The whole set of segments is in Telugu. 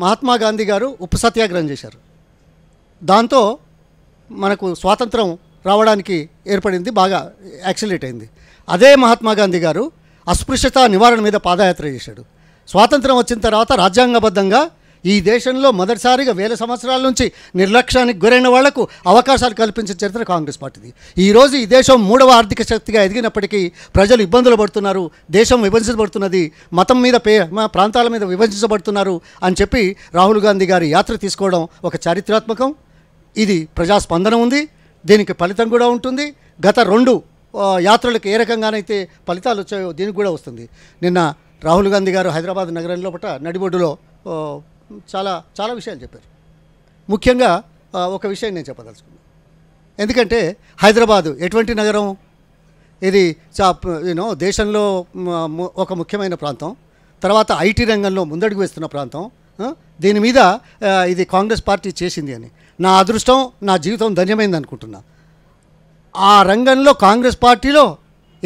మహాత్మా గాంధీ గారు ఉప్పు సత్యాగ్రహం చేశారు దాంతో మనకు స్వాతంత్రం రావడానికి ఏర్పడింది బాగా యాక్సిలేట్ అయింది అదే మహాత్మా గాంధీ గారు అస్పృశ్యత నివారణ మీద పాదయాత్ర చేశాడు స్వాతంత్రం వచ్చిన తర్వాత రాజ్యాంగబద్ధంగా ఈ దేశంలో మొదటిసారిగా వేల సంవత్సరాల నుంచి నిర్లక్ష్యానికి గురైన వాళ్లకు అవకాశాలు కల్పించిన చరిత్ర కాంగ్రెస్ పార్టీది ఈరోజు ఈ దేశం మూడవ ఆర్థిక శక్తిగా ఎదిగినప్పటికీ ప్రజలు ఇబ్బందులు పడుతున్నారు దేశం విభజించబడుతున్నది మతం మీద పే ప్రాంతాల మీద విభజించబడుతున్నారు అని చెప్పి రాహుల్ గాంధీ గారి యాత్ర తీసుకోవడం ఒక చారిత్రాత్మకం ఇది ప్రజాస్పందన ఉంది దీనికి ఫలితం కూడా ఉంటుంది గత రెండు యాత్రలకు ఏ రకంగానైతే ఫలితాలు వచ్చాయో దీనికి కూడా వస్తుంది నిన్న రాహుల్ గాంధీ గారు హైదరాబాద్ నగరంలో పట నడిబొడ్డులో చాలా చాలా విషయాలు చెప్పారు ముఖ్యంగా ఒక విషయం నేను చెప్పదలుచుకున్నాను ఎందుకంటే హైదరాబాదు ఎటువంటి నగరం ఇది చా యూనో దేశంలో ఒక ముఖ్యమైన ప్రాంతం తర్వాత ఐటీ రంగంలో ముందడుగు వేస్తున్న ప్రాంతం దీని మీద ఇది కాంగ్రెస్ పార్టీ చేసింది అని నా అదృష్టం నా జీవితం ధన్యమైంది అనుకుంటున్నా ఆ రంగంలో కాంగ్రెస్ పార్టీలో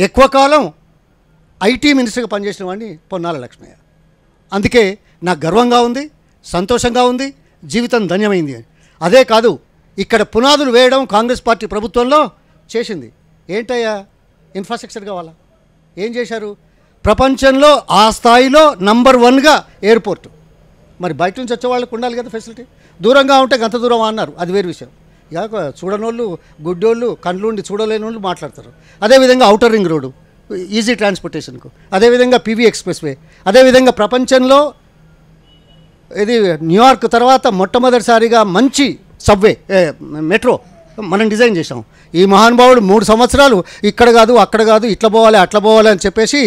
ఎక్కువ కాలం ఐటీ మినిస్టర్గా పనిచేసిన వాడిని పొన్నాల లక్ష్మయ్య అందుకే నాకు గర్వంగా ఉంది సంతోషంగా ఉంది జీవితం ధన్యమైంది అదే కాదు ఇక్కడ పునాదులు వేయడం కాంగ్రెస్ పార్టీ ప్రభుత్వంలో చేసింది ఏంటయ్యా ఇన్ఫ్రాస్ట్రక్చర్ కావాలా ఏం చేశారు ప్రపంచంలో ఆ స్థాయిలో నంబర్ వన్గా ఎయిర్పోర్ట్ మరి బయట నుంచి వచ్చే వాళ్ళకు ఉండాలి కదా ఫెసిలిటీ దూరంగా ఉంటే గంత దూరం అన్నారు అది వేరు విషయం ఇక చూడనోళ్ళు గుడ్డోళ్ళు ఉండి చూడలేని వాళ్ళు మాట్లాడతారు అదేవిధంగా ఔటర్ రింగ్ రోడ్డు ఈజీ ట్రాన్స్పోర్టేషన్కు అదేవిధంగా పీవీ ఎక్స్ప్రెస్ వే అదేవిధంగా ప్రపంచంలో ఇది న్యూయార్క్ తర్వాత మొట్టమొదటిసారిగా మంచి సబ్వే మెట్రో మనం డిజైన్ చేసాం ఈ మహానుభావుడు మూడు సంవత్సరాలు ఇక్కడ కాదు అక్కడ కాదు ఇట్లా పోవాలి అట్లా పోవాలి అని చెప్పేసి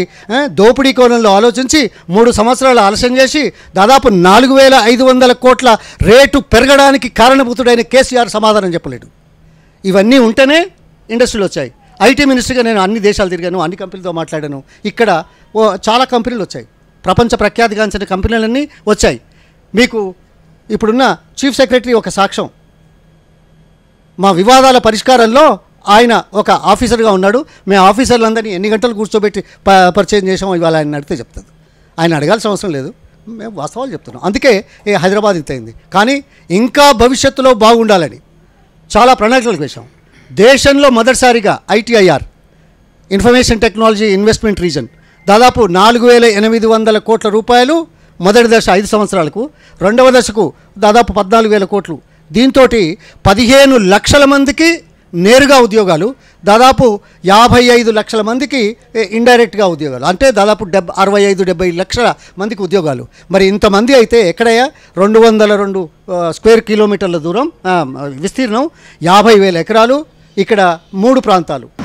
దోపిడీ కోణంలో ఆలోచించి మూడు సంవత్సరాలు ఆలస్యం చేసి దాదాపు నాలుగు వేల ఐదు వందల కోట్ల రేటు పెరగడానికి కారణభూతుడైన కేసీఆర్ సమాధానం చెప్పలేడు ఇవన్నీ ఉంటేనే ఇండస్ట్రీలు వచ్చాయి ఐటీ మినిస్టర్గా నేను అన్ని దేశాలు తిరిగాను అన్ని కంపెనీలతో మాట్లాడాను ఇక్కడ చాలా కంపెనీలు వచ్చాయి ప్రపంచ ప్రఖ్యాతిగాంచిన కంపెనీలన్నీ వచ్చాయి మీకు ఇప్పుడున్న చీఫ్ సెక్రటరీ ఒక సాక్ష్యం మా వివాదాల పరిష్కారంలో ఆయన ఒక ఆఫీసర్గా ఉన్నాడు మేము ఆఫీసర్లందరినీ ఎన్ని గంటలు కూర్చోబెట్టి ప పరిచయం చేసాం ఇవాళ ఆయన అడిగితే చెప్తుంది ఆయన అడగాల్సిన అవసరం లేదు మేము వాస్తవాలు చెప్తున్నాం అందుకే ఈ హైదరాబాద్ ఇంతైంది కానీ ఇంకా భవిష్యత్తులో బాగుండాలని చాలా ప్రణాళికలు వేశాం దేశంలో మొదటిసారిగా ITIR information technology investment region దాదాపు నాలుగు వేల ఎనిమిది వందల కోట్ల రూపాయలు మొదటి దశ ఐదు సంవత్సరాలకు రెండవ దశకు దాదాపు పద్నాలుగు వేల కోట్లు దీంతో పదిహేను లక్షల మందికి నేరుగా ఉద్యోగాలు దాదాపు యాభై ఐదు లక్షల మందికి ఇండైరెక్ట్గా ఉద్యోగాలు అంటే దాదాపు డెబ్ అరవై ఐదు డెబ్బై లక్షల మందికి ఉద్యోగాలు మరి ఇంతమంది అయితే ఎక్కడయ్యా రెండు వందల రెండు స్క్వేర్ కిలోమీటర్ల దూరం విస్తీర్ణం యాభై వేల ఎకరాలు ఇక్కడ మూడు ప్రాంతాలు